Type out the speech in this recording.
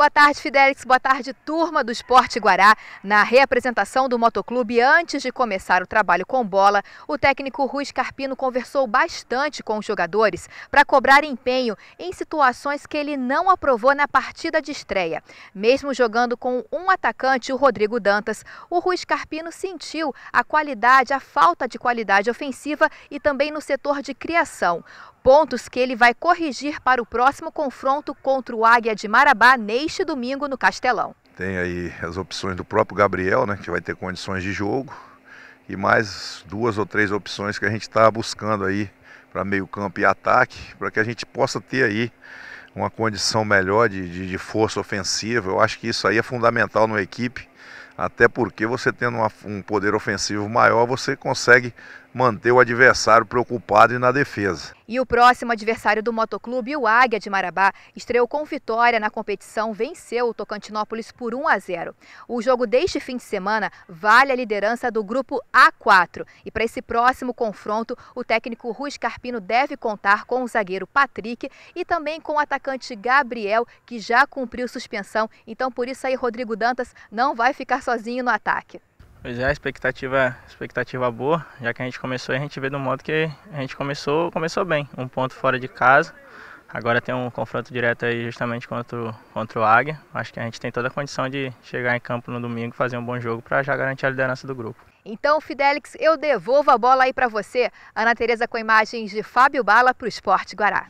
Boa tarde, Fidelix. Boa tarde, turma do Esporte Guará. Na reapresentação do motoclube, antes de começar o trabalho com bola, o técnico Rui Carpino conversou bastante com os jogadores para cobrar empenho em situações que ele não aprovou na partida de estreia. Mesmo jogando com um atacante, o Rodrigo Dantas, o Rui Carpino sentiu a qualidade, a falta de qualidade ofensiva e também no setor de criação. Pontos que ele vai corrigir para o próximo confronto contra o Águia de Marabá neste neste domingo no Castelão. Tem aí as opções do próprio Gabriel, né, que vai ter condições de jogo, e mais duas ou três opções que a gente está buscando aí para meio campo e ataque, para que a gente possa ter aí uma condição melhor de, de, de, força ofensiva. Eu acho que isso aí é fundamental numa equipe, até porque você tendo uma, um poder ofensivo maior, você consegue manter o adversário preocupado e na defesa. E o próximo adversário do motoclube, o Águia de Marabá, estreou com vitória na competição, venceu o Tocantinópolis por 1 a 0. O jogo deste fim de semana vale a liderança do grupo A4 e para esse próximo confronto, o técnico Rui Scarpino deve contar com o zagueiro Patrick e também com o atacante Gabriel, que já cumpriu suspensão, então por isso aí Rodrigo Dantas não vai ficar sozinho no ataque. Pois é, expectativa, expectativa boa, já que a gente começou e a gente vê do modo que a gente começou, começou bem, um ponto fora de casa. Agora tem um confronto direto aí justamente contra contra o Águia. Acho que a gente tem toda a condição de chegar em campo no domingo, fazer um bom jogo para já garantir a liderança do grupo. Então, Fidelix, eu devolvo a bola aí para você. Ana Tereza com imagens de Fábio Bala para o Esporte Guará.